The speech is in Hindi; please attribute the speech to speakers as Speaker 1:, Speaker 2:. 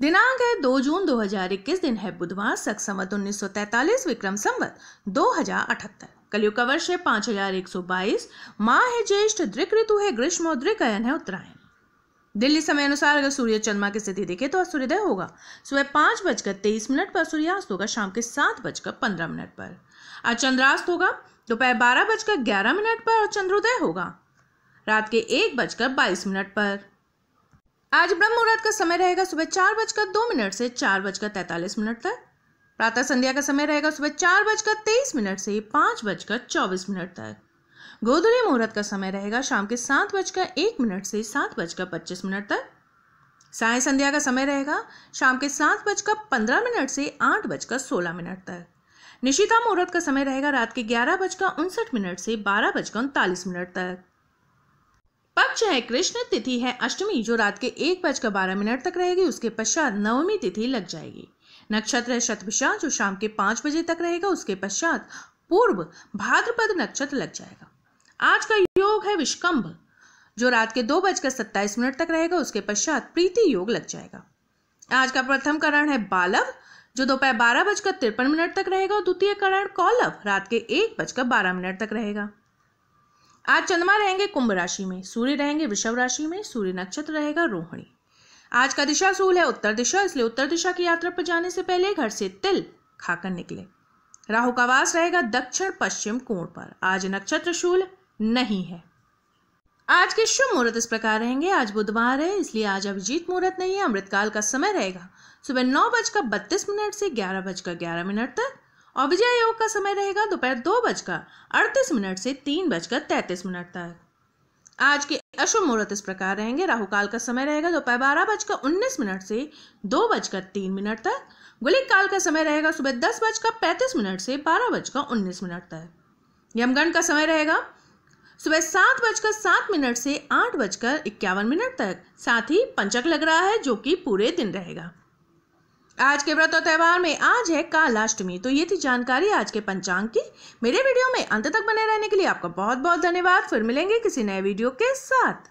Speaker 1: दिनांक है 2 जून 2021 दिन है बुधवार सख संवत उन्नीस विक्रम संवत दो कलयुग का वर्ष है 5122 माह है ज्येष्ठ दृक ऋतु है ग्रीष्म और दृक अयन है उत्तरायण दिल्ली समय अनुसार अगर सूर्य चंद्रमा की स्थिति देखें तो सूर्योदय होगा सुबह पांच बजकर तेईस मिनट पर सूर्यास्त होगा शाम के सात बजकर पंद्रह मिनट पर आज चंद्रास्त होगा दोपहर बारह बजकर ग्यारह मिनट पर और चंद्रोदय होगा रात के एक बजकर बाईस मिनट पर आज ब्रह्म मुहूर्त का समय रहेगा सुबह चार बजकर दो मिनट से चार बजकर तैंतालीस मिनट तक प्रातः संध्या का समय रहेगा सुबह चार बजकर तेईस मिनट से पाँच बजकर चौबीस मिनट तक गोधुली मुहूर्त का समय रहेगा शाम के सात बजकर एक मिनट से सात बजकर पच्चीस मिनट तक साय संध्या का समय रहेगा शाम के सात बजकर पंद्रह मिनट से आठ बजकर सोलह मिनट तक निशिता मुहूर्त का समय रहेगा रात के ग्यारह बजकर उनसठ मिनट से बारह बजकर उनतालीस मिनट तक पक्ष है कृष्ण तिथि है अष्टमी जो रात के एक बजकर बारह मिनट तक रहेगी उसके पश्चात नवमी तिथि लग जाएगी नक्षत्र है शतभिषा जो शाम के पांच बजे तक रहेगा उसके पश्चात पूर्व भाद्रपद नक्षत्र लग जाएगा आज का योग है विष्कम्भ जो रात के दो बजकर सत्ताईस मिनट तक रहेगा उसके पश्चात प्रीति योग लग जाएगा आज का प्रथम करण है बालव जो दोपहर बारह बजकर तिरपन मिनट तक रहेगा और द्वितीय करण कौलव रात के एक बजकर बारह मिनट तक रहेगा आज चंद्रमा रहेंगे कुंभ राशि में सूर्य रहेंगे वृषभ राशि में सूर्य नक्षत्र रहेगा रोहिणी आज का दिशा सूल है उत्तर दिशा इसलिए उत्तर दिशा की यात्रा पर जाने से पहले घर से तिल खाकर निकले राहु का वास रहेगा दक्षिण पश्चिम कोण पर आज नक्षत्र शूल नहीं है आज के शुभ मुहूर्त इस प्रकार रहेंगे आज बुधवार है इसलिए आज अभिजीत मुहूर्त नहीं है अमृतकाल का समय रहेगा सुबह नौ बजकर बत्तीस मिनट से ग्यारह बजकर ग्यारह मिनट तक और विजय योग का समय रहेगा दोपहर दो बजकर अड़तीस मिनट से तीन बजकर तैतीस मिनट तक आज के अशुभ मुहूर्त इस प्रकार रहेंगे राहु काल का समय रहेगा दोपहर बारह बजकर उन्नीस मिनट से दो बजकर तीन मिनट तक गुलिक काल का समय रहेगा सुबह दस बजकर पैंतीस मिनट से बारह बजकर उन्नीस मिनट तक यमगण का समय रहेगा सुबह सात बजकर सात मिनट से आठ बजकर इक्यावन मिनट तक साथ ही पंचक लग रहा है जो कि पूरे दिन रहेगा आज के व्रत और त्यौहार में आज है कालाष्टमी तो ये थी जानकारी आज के पंचांग की मेरे वीडियो में अंत तक बने रहने के लिए आपका बहुत बहुत धन्यवाद फिर मिलेंगे किसी नए वीडियो के साथ